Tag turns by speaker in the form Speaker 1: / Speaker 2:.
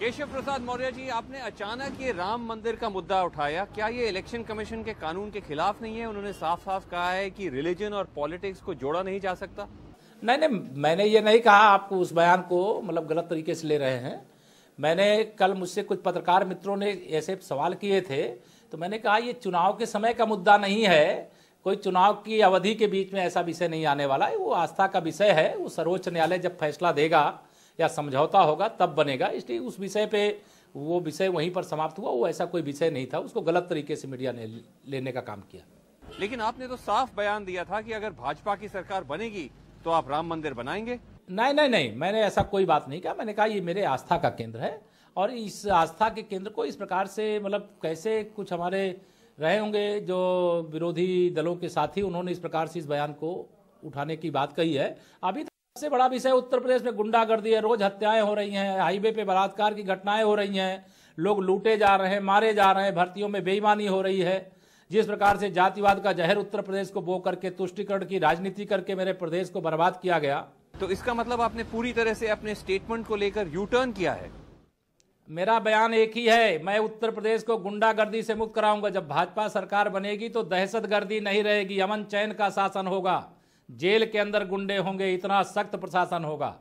Speaker 1: केशव प्रसाद मौर्य जी आपने अचानक ये राम मंदिर का मुद्दा उठाया क्या ये इलेक्शन कमीशन के कानून के खिलाफ नहीं है उन्होंने साफ साफ कहा है कि रिलीजन और पॉलिटिक्स को जोड़ा नहीं जा सकता
Speaker 2: नहीं नहीं मैंने ये नहीं कहा आपको उस बयान को मतलब गलत तरीके से ले रहे हैं मैंने कल मुझसे कुछ पत्रकार मित्रों ने ऐसे सवाल किए थे तो मैंने कहा ये चुनाव के समय का मुद्दा नहीं है कोई चुनाव की अवधि के बीच में ऐसा विषय नहीं आने वाला है वो आस्था का विषय है वो सर्वोच्च न्यायालय जब फैसला देगा या समझौता होगा तब बनेगा इसलिए उस विषय पे वो विषय वहीं पर समाप्त हुआ वो ऐसा कोई विषय नहीं था उसको गलत तरीके से मीडिया ने लेने का काम किया लेकिन आपने तो साफ बयान दिया था कि अगर भाजपा की सरकार बनेगी तो आप राम मंदिर बनाएंगे नहीं नहीं नहीं मैंने ऐसा कोई बात नहीं कहा मैंने कहा ये मेरे आस्था का केंद्र है और इस आस्था के केंद्र को इस प्रकार से मतलब कैसे कुछ हमारे रहे होंगे जो विरोधी दलों के साथी उन्होंने इस प्रकार से इस बयान को उठाने की बात कही है अभी सबसे बड़ा विषय उत्तर प्रदेश में गुंडागर्दी है रोज हत्याएं हो रही हैं हाईवे पे बलात्कार की घटनाएं हो रही हैं लोग लूटे जा रहे हैं मारे जा रहे हैं भर्तियों में बेईमानी हो रही है जिस प्रकार से जातिवाद का जहर उत्तर प्रदेश को बो करके तुष्टिकरण की राजनीति करके मेरे प्रदेश को बर्बाद किया गया तो इसका मतलब आपने पूरी तरह से अपने स्टेटमेंट को लेकर यू टर्न किया है मेरा बयान एक ही है मैं उत्तर प्रदेश को गुंडागर्दी से मुक्त कराऊंगा जब भाजपा सरकार बनेगी तो दहशतगर्दी नहीं रहेगी अमन चैन का शासन होगा जेल के अंदर गुंडे होंगे इतना सख्त प्रशासन होगा